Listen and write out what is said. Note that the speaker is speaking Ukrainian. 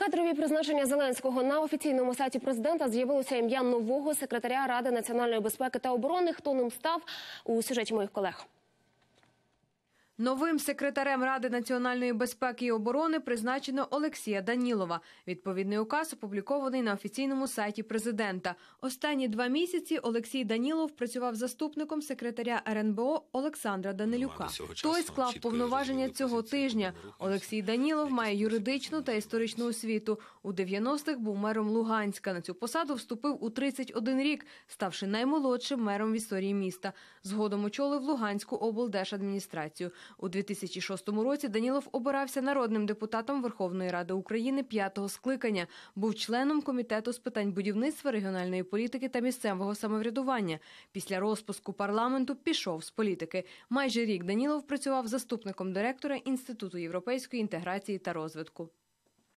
Кадрові призначення Зеленського на офіційному сайті президента з'явилося ім'я нового секретаря ради національної безпеки та оборони. Хто ним став у сюжеті моїх колег? Новим секретарем Ради національної безпеки і оборони призначено Олексія Данілова. Відповідний указ опублікований на офіційному сайті президента. Останні два місяці Олексій Данілов працював заступником секретаря РНБО Олександра Данилюка. Той склав повноваження цього тижня. Олексій Данілов має юридичну та історичну освіту. У 90-х був мером Луганська. На цю посаду вступив у 31 рік, ставши наймолодшим мером в історії міста. Згодом очолив Луганську облдержадміністрацію. У 2006 році Данілов обирався народним депутатом Верховної Ради України п'ятого скликання, був членом комітету з питань будівництва регіональної політики та місцевого самоврядування. Після розпуску парламенту пішов з політики. Майже рік Данілов працював заступником директора інституту європейської інтеграції та розвитку.